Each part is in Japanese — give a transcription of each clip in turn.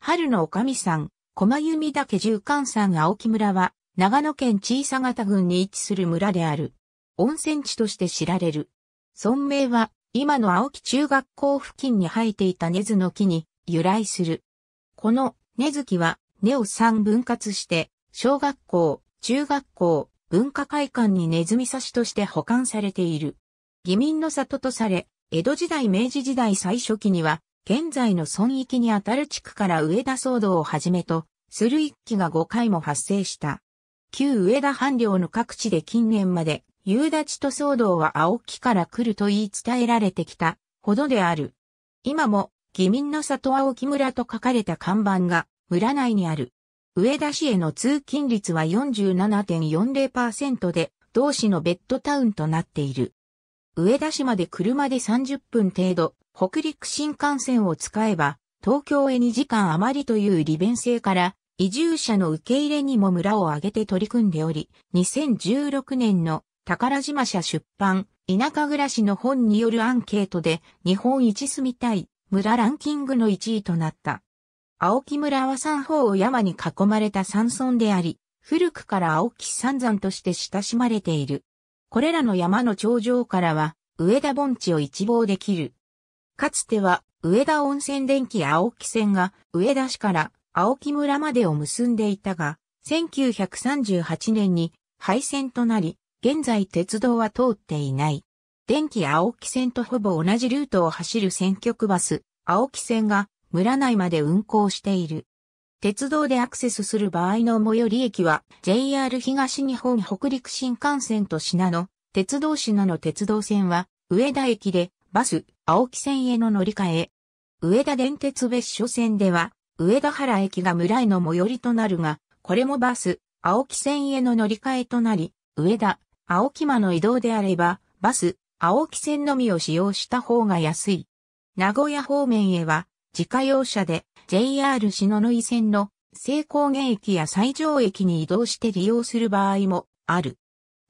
春の女将ん、駒弓岳十貫山青木村は、長野県小佐方郡に位置する村である。温泉地として知られる。村名は、今の青木中学校付近に生えていた根津の木に由来する。この根津木は根を三分割して、小学校、中学校、文化会館にネズミ刺しとして保管されている。義民の里とされ、江戸時代明治時代最初期には現在の村域にあたる地区から上田騒動をはじめとする一揆が5回も発生した。旧上田藩領の各地で近年まで夕立と騒動は青木から来ると言い伝えられてきたほどである。今も、義民の里青木村と書かれた看板が村内にある。上田市への通勤率は47.40%で、同市のベッドタウンとなっている。上田市まで車で30分程度、北陸新幹線を使えば、東京へ2時間余りという利便性から、移住者の受け入れにも村を挙げて取り組んでおり、2016年の宝島社出版、田舎暮らしの本によるアンケートで、日本一住みたい村ランキングの1位となった。青木村は三方を山に囲まれた山村であり、古くから青木三山として親しまれている。これらの山の頂上からは、上田盆地を一望できる。かつては、上田温泉電気青木線が、上田市から青木村までを結んでいたが、1938年に廃線となり、現在鉄道は通っていない。電気青木線とほぼ同じルートを走る選挙区バス、青木線が村内まで運行している。鉄道でアクセスする場合の最寄り駅は JR 東日本北陸新幹線と品野、鉄道品野鉄道線は上田駅でバス、青木線への乗り換え。上田電鉄別所線では、上田原駅が村への最寄りとなるが、これもバス、青木線への乗り換えとなり、上田、青木間の移動であれば、バス、青木線のみを使用した方が安い。名古屋方面へは、自家用車で JR 篠ノ井線の西高原駅や西条駅に移動して利用する場合もある。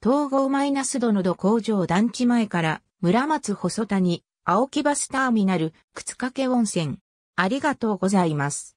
統合マイナス度の土工場団地前から村松細谷、青木バスターミナル、靴掛温泉。ありがとうございます。